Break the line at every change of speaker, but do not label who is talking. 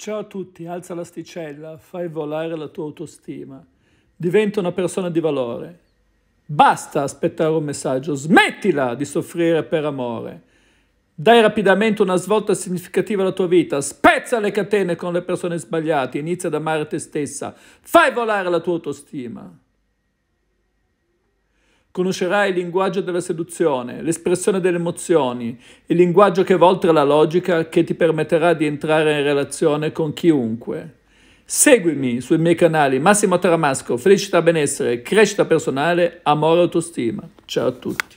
Ciao a tutti, alza l'asticella, fai volare la tua autostima, diventa una persona di valore. Basta aspettare un messaggio, smettila di soffrire per amore. Dai rapidamente una svolta significativa alla tua vita, spezza le catene con le persone sbagliate, inizia ad amare te stessa, fai volare la tua autostima. Conoscerai il linguaggio della seduzione, l'espressione delle emozioni, il linguaggio che va oltre la logica che ti permetterà di entrare in relazione con chiunque. Seguimi sui miei canali Massimo Taramasco, Felicità Benessere, Crescita Personale, Amore e Autostima. Ciao a tutti.